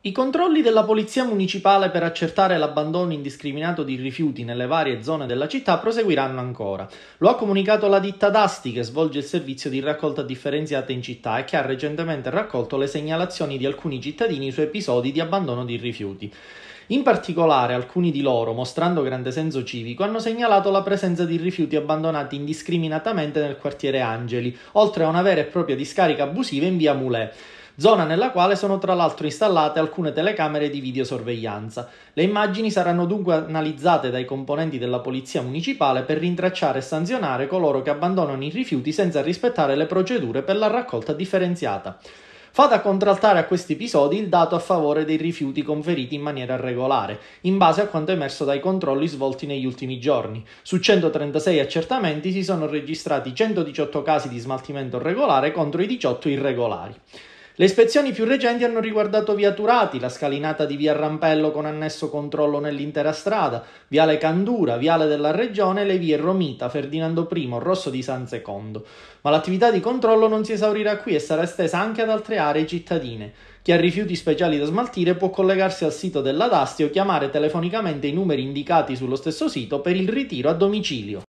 I controlli della Polizia Municipale per accertare l'abbandono indiscriminato di rifiuti nelle varie zone della città proseguiranno ancora. Lo ha comunicato la ditta Dasti che svolge il servizio di raccolta differenziata in città e che ha recentemente raccolto le segnalazioni di alcuni cittadini su episodi di abbandono di rifiuti. In particolare alcuni di loro, mostrando grande senso civico, hanno segnalato la presenza di rifiuti abbandonati indiscriminatamente nel quartiere Angeli, oltre a una vera e propria discarica abusiva in via Mulè zona nella quale sono tra l'altro installate alcune telecamere di videosorveglianza. Le immagini saranno dunque analizzate dai componenti della polizia municipale per rintracciare e sanzionare coloro che abbandonano i rifiuti senza rispettare le procedure per la raccolta differenziata. Fa da contraltare a questi episodi il dato a favore dei rifiuti conferiti in maniera regolare, in base a quanto emerso dai controlli svolti negli ultimi giorni. Su 136 accertamenti si sono registrati 118 casi di smaltimento regolare contro i 18 irregolari. Le ispezioni più recenti hanno riguardato via Turati, la scalinata di via Rampello con annesso controllo nell'intera strada, viale Candura, viale della Regione e le vie Romita, Ferdinando I, Rosso di San Secondo. Ma l'attività di controllo non si esaurirà qui e sarà estesa anche ad altre aree cittadine. Chi ha rifiuti speciali da smaltire può collegarsi al sito della DASTI o chiamare telefonicamente i numeri indicati sullo stesso sito per il ritiro a domicilio.